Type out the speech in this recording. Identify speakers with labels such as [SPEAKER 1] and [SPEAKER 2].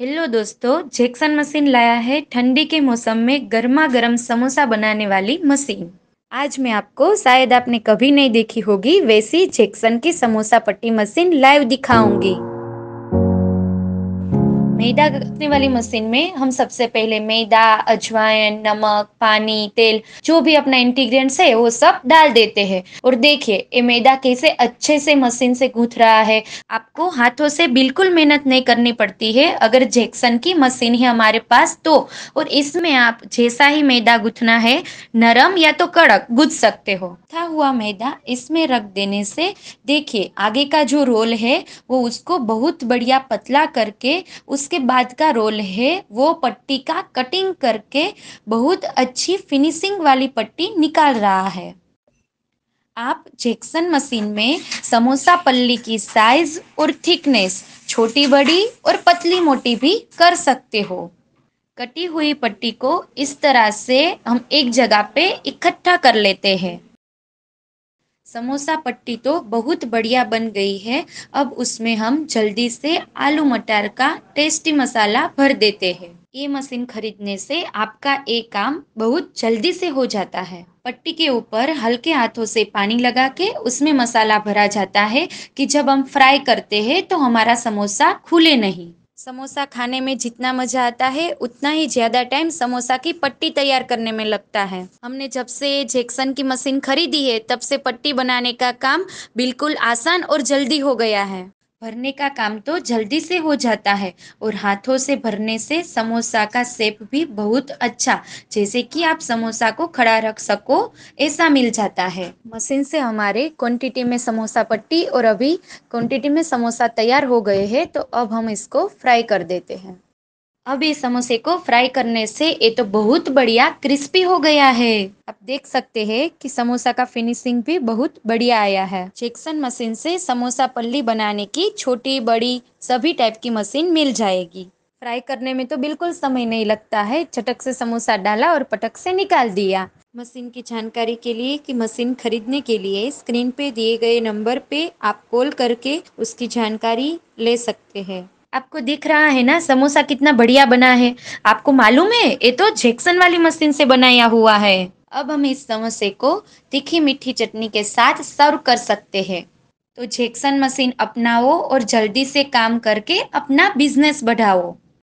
[SPEAKER 1] hello दोस्तों Jackson machine लाया है ठंडी के मौसम में गर्मा गर्म समोसा बनाने वाली मशीन आज मैं आपको शायद आपने कभी नहीं देखी होगी वैसी जैक्सन की समोसा पट्टी मशीन लाइव दिखाऊंगी मैदा गूंथने वाली मशीन में हम सबसे पहले मैदा अजवाइन नमक पानी तेल जो भी अपना इंटीग्रेंट्स है वो सब डाल देते हैं और देखिए ये मैदा कैसे अच्छे से मशीन से गूंथ रहा है आपको हाथों से बिल्कुल मेहनत नहीं करनी पड़ती है अगर जैक्सन की मशीन है हमारे पास तो और इसमें आप जैसा ही मैदा गुथना है नरम या तो कड़क गुथ सकते हो था हुआ मैदा इसमें रख देने से देखिए आगे का जो रोल है वो उसको बहुत बढ़िया पतला करके उस उसके बाद का रोल है वो पट्टी का कटिंग करके बहुत अच्छी फिनिशिंग वाली पट्टी निकाल रहा है आप जैक्सन मशीन में समोसा पल्ली की साइज और थिकनेस छोटी बड़ी और पतली मोटी भी कर सकते हो कटी हुई पट्टी को इस तरह से हम एक जगह पे इकट्ठा कर लेते हैं समोसा पट्टी तो बहुत बढ़िया बन गई है अब उसमें हम जल्दी से आलू मटर का टेस्टी मसाला भर देते हैं ये मशीन खरीदने से आपका ये काम बहुत जल्दी से हो जाता है पट्टी के ऊपर हल्के हाथों से पानी लगा के उसमें मसाला भरा जाता है कि जब हम फ्राई करते हैं तो हमारा समोसा खुले नहीं समोसा खाने में जितना मज़ा आता है उतना ही ज़्यादा टाइम समोसा की पट्टी तैयार करने में लगता है हमने जब से जैक्सन की मशीन खरीदी है तब से पट्टी बनाने का काम बिल्कुल आसान और जल्दी हो गया है भरने का काम तो जल्दी से हो जाता है और हाथों से भरने से समोसा का सेप भी बहुत अच्छा जैसे कि आप समोसा को खड़ा रख सको ऐसा मिल जाता है मशीन से हमारे क्वांटिटी में समोसा पट्टी और अभी क्वांटिटी में समोसा तैयार हो गए हैं तो अब हम इसको फ्राई कर देते हैं अब इस समोसे को फ्राई करने से ये तो बहुत बढ़िया क्रिस्पी हो गया है आप देख सकते हैं कि समोसा का फिनिशिंग भी बहुत बढ़िया आया है चेक्सन मशीन से समोसा पल्ली बनाने की छोटी बड़ी सभी टाइप की मशीन मिल जाएगी फ्राई करने में तो बिल्कुल समय नहीं लगता है चटक से समोसा डाला और पटक से निकाल दिया मशीन की जानकारी के लिए कि मशीन खरीदने के लिए स्क्रीन पे दिए गए नंबर पे आप कॉल करके उसकी जानकारी ले सकते हैं आपको दिख रहा है ना समोसा कितना बढ़िया बना है आपको मालूम है ये तो जैक्सन वाली मशीन से बनाया हुआ है अब हम इस समोसे को तीखी मीठी चटनी के साथ सर्व कर सकते हैं तो जैक्सन मशीन अपनाओ और जल्दी से काम करके अपना बिजनेस बढ़ाओ